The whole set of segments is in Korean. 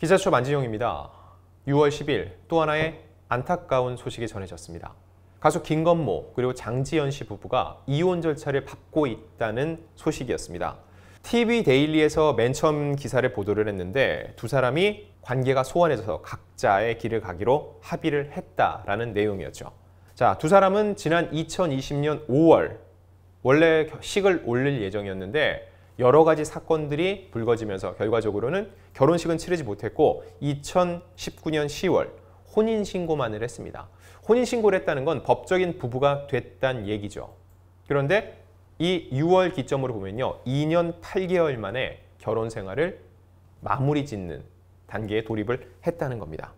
기자첩 안지영입니다 6월 10일 또 하나의 안타까운 소식이 전해졌습니다. 가수 김건모 그리고 장지연씨 부부가 이혼 절차를 받고 있다는 소식이었습니다. TV 데일리에서 맨 처음 기사를 보도를 했는데 두 사람이 관계가 소원해져서 각자의 길을 가기로 합의를 했다라는 내용이었죠. 자, 두 사람은 지난 2020년 5월 원래 식을 올릴 예정이었는데 여러 가지 사건들이 불거지면서 결과적으로는 결혼식은 치르지 못했고 2019년 10월 혼인신고만을 했습니다. 혼인신고를 했다는 건 법적인 부부가 됐단 얘기죠. 그런데 이 6월 기점으로 보면요. 2년 8개월 만에 결혼 생활을 마무리 짓는 단계에 돌입을 했다는 겁니다.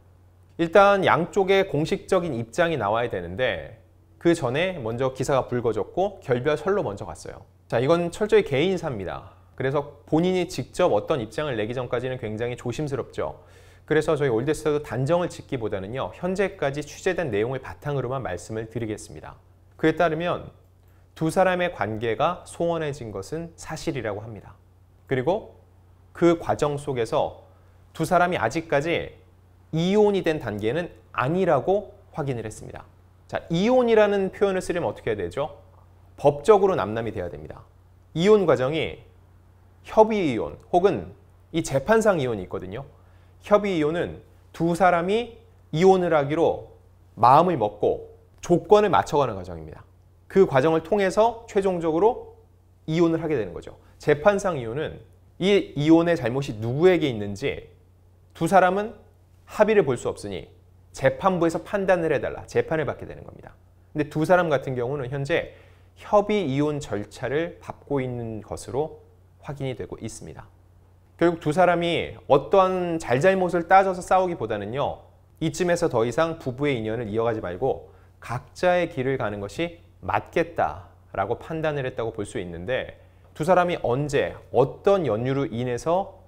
일단 양쪽의 공식적인 입장이 나와야 되는데 그 전에 먼저 기사가 불거졌고 결별설로 먼저 갔어요. 자, 이건 철저히 개인사입니다. 그래서 본인이 직접 어떤 입장을 내기 전까지는 굉장히 조심스럽죠. 그래서 저희 올드스도 단정을 짓기보다는요. 현재까지 취재된 내용을 바탕으로만 말씀을 드리겠습니다. 그에 따르면 두 사람의 관계가 소원해진 것은 사실이라고 합니다. 그리고 그 과정 속에서 두 사람이 아직까지 이혼이 된 단계는 아니라고 확인을 했습니다. 자, 이혼이라는 표현을 쓰려면 어떻게 해야 되죠? 법적으로 남남이 돼야 됩니다. 이혼 과정이 협의 이혼 혹은 이 재판상 이혼이 있거든요. 협의 이혼은 두 사람이 이혼을 하기로 마음을 먹고 조건을 맞춰가는 과정입니다. 그 과정을 통해서 최종적으로 이혼을 하게 되는 거죠. 재판상 이혼은 이 이혼의 잘못이 누구에게 있는지 두 사람은 합의를 볼 수 없으니 재판부에서 판단을 해달라 재판을 받게 되는 겁니다. 근데 두 사람 같은 경우는 현재 협의 이혼 절차를 밟고 있는 것으로 확인이 되고 있습니다. 결국 두 사람이 어떠한 잘잘못을 따져서 싸우기보다는요. 이쯤에서 더 이상 부부의 인연을 이어가지 말고 각자의 길을 가는 것이 맞겠다라고 판단을 했다고 볼 수 있는데 두 사람이 언제 어떤 연유로 인해서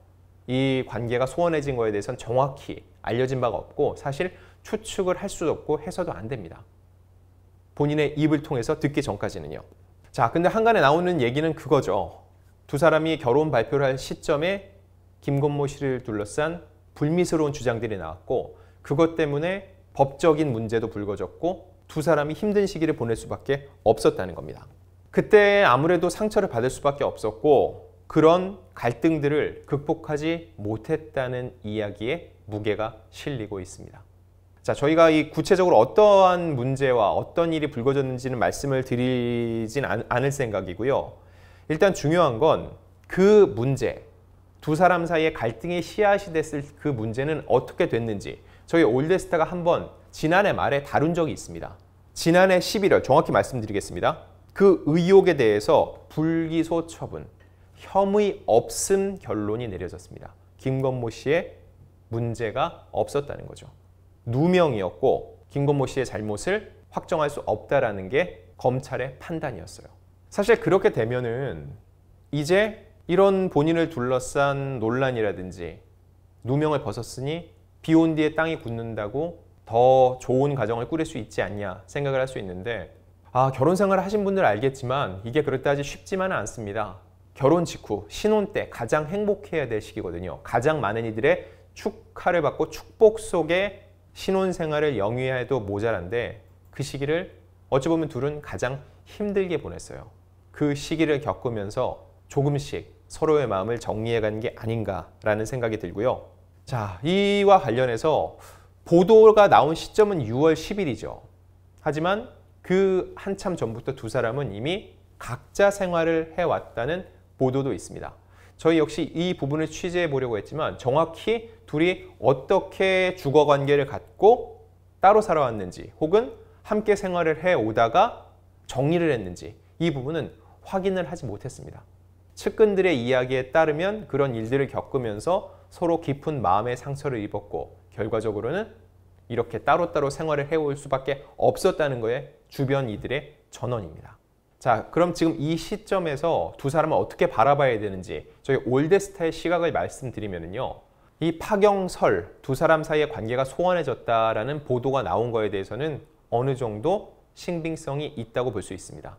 이 관계가 소원해진 거에 대해서는 정확히 알려진 바가 없고 사실 추측을 할 수도 없고 해서도 안 됩니다. 본인의 입을 통해서 듣기 전까지는요. 자, 근데 한간에 나오는 얘기는 그거죠. 두 사람이 결혼 발표를 할 시점에 김건모 씨를 둘러싼 불미스러운 주장들이 나왔고 그것 때문에 법적인 문제도 불거졌고 두 사람이 힘든 시기를 보낼 수밖에 없었다는 겁니다. 그때 아무래도 상처를 받을 수밖에 없었고 그런 갈등들을 극복하지 못했다는 이야기에 무게가 실리고 있습니다. 자, 저희가 이 구체적으로 어떠한 문제와 어떤 일이 불거졌는지는 말씀을 드리진 않, 않을 생각이고요. 일단 중요한 건 그 문제, 두 사람 사이에 갈등의 씨앗이 됐을 그 문제는 어떻게 됐는지 저희 올데스타가 한번 지난해 말에 다룬 적이 있습니다. 지난해 11월 정확히 말씀드리겠습니다. 그 의혹에 대해서 불기소 처분, 혐의 없음 결론이 내려졌습니다. 김건모 씨의 문제가 없었다는 거죠. 누명이었고 김건모 씨의 잘못을 확정할 수 없다라는 게 검찰의 판단이었어요. 사실 그렇게 되면은 이제 이런 본인을 둘러싼 논란이라든지 누명을 벗었으니 비온 뒤에 땅이 굳는다고 더 좋은 가정을 꾸릴 수 있지 않냐 생각을 할 수 있는데 아 결혼 생활 하신 분들 알겠지만 이게 그렇다 하지 쉽지만은 않습니다. 결혼 직후 신혼 때 가장 행복해야 될 시기거든요. 가장 많은 이들의 축하를 받고 축복 속에 신혼생활을 영위해도 모자란데 그 시기를 어찌 보면 둘은 가장 힘들게 보냈어요. 그 시기를 겪으면서 조금씩 서로의 마음을 정리해간 게 아닌가라는 생각이 들고요. 자, 이와 관련해서 보도가 나온 시점은 6월 10일이죠. 하지만 그 한참 전부터 두 사람은 이미 각자 생활을 해왔다는 보도도 있습니다. 저희 역시 이 부분을 취재해 보려고 했지만 정확히 둘이 어떻게 주거 관계를 갖고 따로 살아왔는지 혹은 함께 생활을 해 오다가 정리를 했는지 이 부분은 확인을 하지 못했습니다. 측근들의 이야기에 따르면 그런 일들을 겪으면서 서로 깊은 마음의 상처를 입었고 결과적으로는 이렇게 따로따로 생활을 해 올 수밖에 없었다는 거에 주변 이들의 전언입니다. 자, 그럼 지금 이 시점에서 두 사람을 어떻게 바라봐야 되는지 저희 올데스타의 시각을 말씀드리면요. 이 파경설 두 사람 사이의 관계가 소원해졌다라는 보도가 나온 거에 대해서는 어느 정도 신빙성이 있다고 볼 수 있습니다.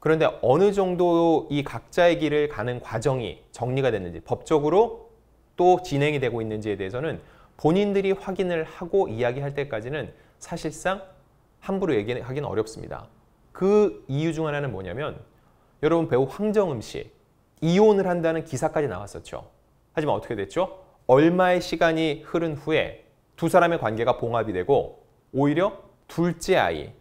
그런데 어느 정도 이 각자의 길을 가는 과정이 정리가 됐는지 법적으로 또 진행이 되고 있는지에 대해서는 본인들이 확인을 하고 이야기할 때까지는 사실상 함부로 얘기하기는 어렵습니다. 그 이유 중 하나는 뭐냐면 여러분 배우 황정음 씨 이혼을 한다는 기사까지 나왔었죠. 하지만 어떻게 됐죠? 얼마의 시간이 흐른 후에 두 사람의 관계가 봉합이 되고 오히려 둘째 아이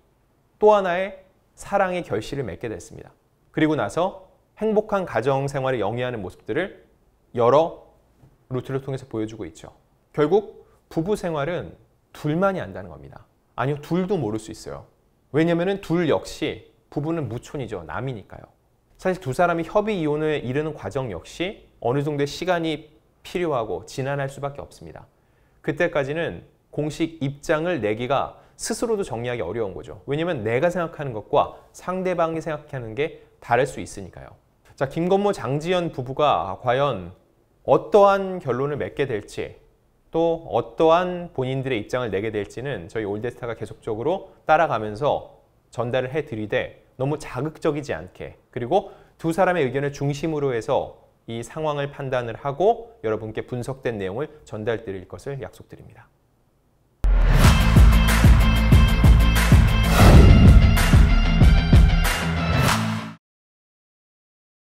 또 하나의 사랑의 결실을 맺게 됐습니다. 그리고 나서 행복한 가정 생활을 영위하는 모습들을 여러 루트를 통해서 보여주고 있죠. 결국 부부 생활은 둘만이 안다는 겁니다. 아니요, 둘도 모를 수 있어요. 왜냐면은 둘 역시 부부는 무촌이죠. 남이니까요. 사실 두 사람이 협의 이혼에 이르는 과정 역시 어느 정도의 시간이 필요하고 진난할 수밖에 없습니다. 그때까지는 공식 입장을 내기가 스스로도 정리하기 어려운 거죠. 왜냐면 내가 생각하는 것과 상대방이 생각하는 게 다를 수 있으니까요. 자, 김건모 장지연 부부가 과연 어떠한 결론을 맺게 될지 또 어떠한 본인들의 입장을 내게 될지는 저희 올데스타가 계속적으로 따라가면서 전달을 해드리되 너무 자극적이지 않게 그리고 두 사람의 의견을 중심으로 해서 이 상황을 판단을 하고 여러분께 분석된 내용을 전달드릴 것을 약속드립니다.